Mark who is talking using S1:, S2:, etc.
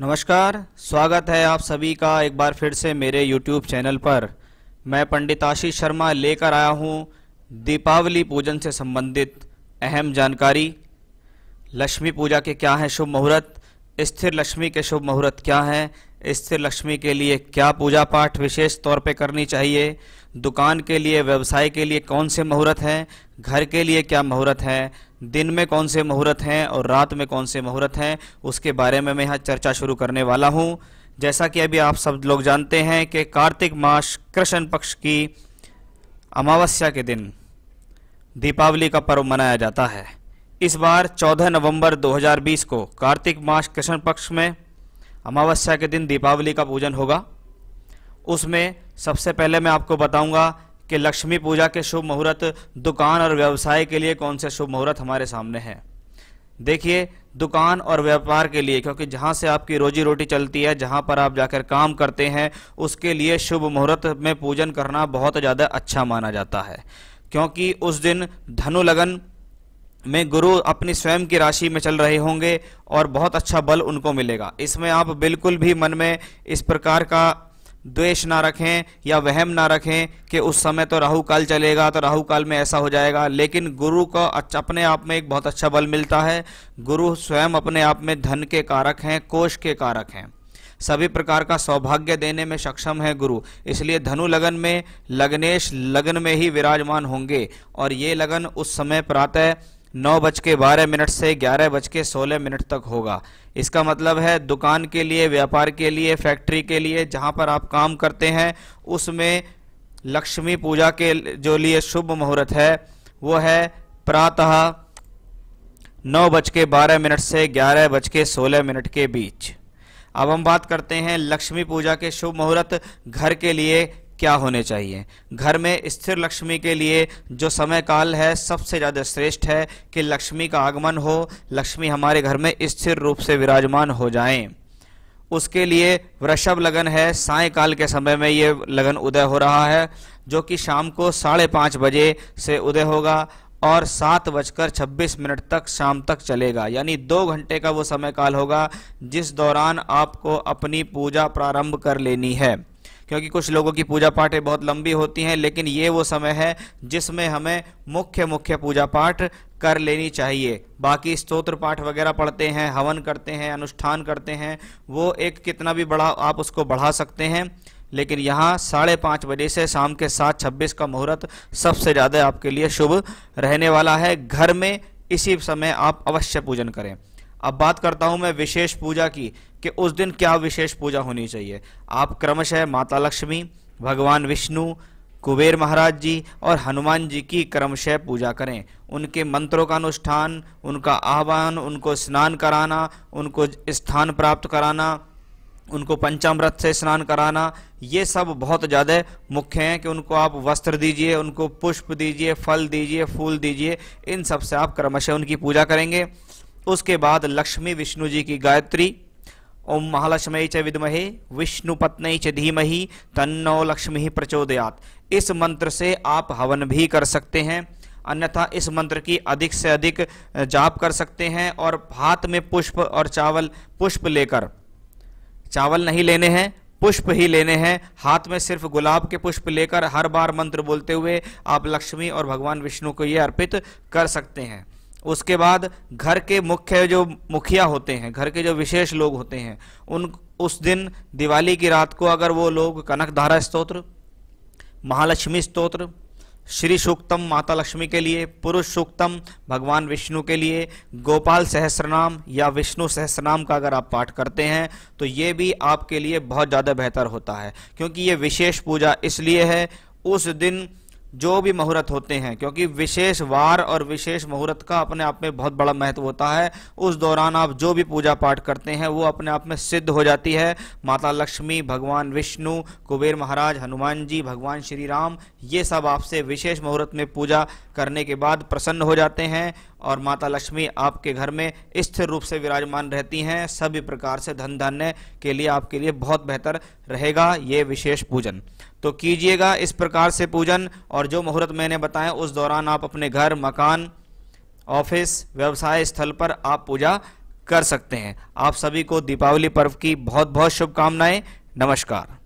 S1: नमस्कार स्वागत है आप सभी का एक बार फिर से मेरे YouTube चैनल पर मैं पंडित आशीष शर्मा लेकर आया हूँ दीपावली पूजन से संबंधित अहम जानकारी लक्ष्मी पूजा के क्या हैं शुभ मुहूर्त स्थिर लक्ष्मी के शुभ मुहूर्त क्या हैं स्थिर लक्ष्मी के लिए क्या पूजा पाठ विशेष तौर पे करनी चाहिए दुकान के लिए व्यवसाय के लिए कौन से मुहूर्त हैं घर के लिए क्या मुहूर्त है दिन में कौन से मुहूर्त हैं और रात में कौन से मुहूर्त हैं उसके बारे में मैं यहाँ चर्चा शुरू करने वाला हूँ जैसा कि अभी आप सब लोग जानते हैं कि कार्तिक मास कृष्ण पक्ष की अमावस्या के दिन दीपावली का पर्व मनाया जाता है इस बार 14 नवंबर 2020 को कार्तिक मास कृष्ण पक्ष में अमावस्या के दिन दीपावली का पूजन होगा उसमें सबसे पहले मैं आपको बताऊंगा कि लक्ष्मी पूजा के शुभ मुहूर्त दुकान और व्यवसाय के लिए कौन से शुभ मुहूर्त हमारे सामने हैं देखिए दुकान और व्यापार के लिए क्योंकि जहाँ से आपकी रोजी रोटी चलती है जहाँ पर आप जाकर काम करते हैं उसके लिए शुभ मुहूर्त में पूजन करना बहुत ज़्यादा अच्छा माना जाता है क्योंकि उस दिन धनु लगन में गुरु अपनी स्वयं की राशि में चल रहे होंगे और बहुत अच्छा बल उनको मिलेगा इसमें आप बिल्कुल भी मन में इस प्रकार का द्वेष ना रखें या वहम ना रखें कि उस समय तो राहु काल चलेगा तो राहु काल में ऐसा हो जाएगा लेकिन गुरु को अच्छा अपने आप में एक बहुत अच्छा बल मिलता है गुरु स्वयं अपने आप में धन के कारक हैं कोष के कारक हैं सभी प्रकार का सौभाग्य देने में सक्षम है गुरु इसलिए धनु लगन में लग्नेश लग्न में ही विराजमान होंगे और ये लगन उस समय प्रातः नौ बज के बारह मिनट से ग्यारह बज के सोलह मिनट तक होगा इसका मतलब है दुकान के लिए व्यापार के लिए फैक्ट्री के लिए जहाँ पर आप काम करते हैं उसमें लक्ष्मी पूजा के जो लिए शुभ मुहूर्त है वो है प्रातः नौ बज के बारह मिनट से ग्यारह बज के सोलह मिनट के बीच अब हम बात करते हैं लक्ष्मी पूजा के शुभ मुहूर्त घर के लिए क्या होने चाहिए घर में स्थिर लक्ष्मी के लिए जो समय काल है सबसे ज़्यादा श्रेष्ठ है कि लक्ष्मी का आगमन हो लक्ष्मी हमारे घर में स्थिर रूप से विराजमान हो जाएं उसके लिए वृषभ लगन है सायकाल के समय में ये लगन उदय हो रहा है जो कि शाम को साढ़े पाँच बजे से उदय होगा और सात बजकर छब्बीस मिनट तक शाम तक चलेगा यानी दो घंटे का वो समय काल होगा जिस दौरान आपको अपनी पूजा प्रारंभ कर लेनी है क्योंकि कुछ लोगों की पूजा पाठें बहुत लंबी होती हैं लेकिन ये वो समय है जिसमें हमें मुख्य मुख्य पूजा पाठ कर लेनी चाहिए बाकी स्तोत्र पाठ वगैरह पढ़ते हैं हवन करते हैं अनुष्ठान करते हैं वो एक कितना भी बढ़ा आप उसको बढ़ा सकते हैं लेकिन यहाँ साढ़े पाँच बजे से शाम के सात छब्बीस का मुहूर्त सबसे ज़्यादा आपके लिए शुभ रहने वाला है घर में इसी समय आप अवश्य पूजन करें अब बात करता हूं मैं विशेष पूजा की कि उस दिन क्या विशेष पूजा होनी चाहिए आप क्रमशः माता लक्ष्मी भगवान विष्णु कुबेर महाराज जी और हनुमान जी की क्रमशः पूजा करें उनके मंत्रों का अनुष्ठान उनका आह्वान उनको स्नान कराना उनको स्थान प्राप्त कराना उनको पंचामृत से स्नान कराना ये सब बहुत ज़्यादा मुख्य हैं कि उनको आप वस्त्र दीजिए उनको पुष्प दीजिए फल दीजिए फूल दीजिए इन सब से आप क्रमशः उनकी पूजा करेंगे उसके बाद लक्ष्मी विष्णु जी की गायत्री ओम महालक्ष्मी च विदमहे विष्णु पत्नी च धीमहि तन्नो लक्ष्मी प्रचोदयात इस मंत्र से आप हवन भी कर सकते हैं अन्यथा इस मंत्र की अधिक से अधिक जाप कर सकते हैं और भात में पुष्प और चावल पुष्प लेकर चावल नहीं लेने हैं पुष्प ही लेने हैं हाथ में सिर्फ गुलाब के पुष्प लेकर हर बार मंत्र बोलते हुए आप लक्ष्मी और भगवान विष्णु को ये अर्पित कर सकते हैं उसके बाद घर के मुख्य जो मुखिया होते हैं घर के जो विशेष लोग होते हैं उन उस दिन दिवाली की रात को अगर वो लोग कनक धारा स्त्रोत्र महालक्ष्मी स्त्रोत्र श्री सूक्तम माता लक्ष्मी के लिए पुरुष सूक्तम भगवान विष्णु के लिए गोपाल सहस्रनाम या विष्णु सहस्रनाम का अगर आप पाठ करते हैं तो ये भी आपके लिए बहुत ज़्यादा बेहतर होता है क्योंकि ये विशेष पूजा इसलिए है उस दिन जो भी मुहूर्त होते हैं क्योंकि विशेष वार और विशेष मुहूर्त का अपने आप में बहुत बड़ा महत्व होता है उस दौरान आप जो भी पूजा पाठ करते हैं वो अपने आप में सिद्ध हो जाती है माता लक्ष्मी भगवान विष्णु कुबेर महाराज हनुमान जी भगवान श्री राम ये सब आपसे विशेष मुहूर्त में पूजा करने के बाद प्रसन्न हो जाते हैं और माता लक्ष्मी आपके घर में स्थिर रूप से विराजमान रहती हैं सभी प्रकार से धन धान्य के लिए आपके लिए बहुत बेहतर रहेगा ये विशेष पूजन तो कीजिएगा इस प्रकार से पूजन और जो मुहूर्त मैंने बताया उस दौरान आप अपने घर मकान ऑफिस व्यवसाय स्थल पर आप पूजा कर सकते हैं आप सभी को दीपावली पर्व की बहुत बहुत शुभकामनाएं नमस्कार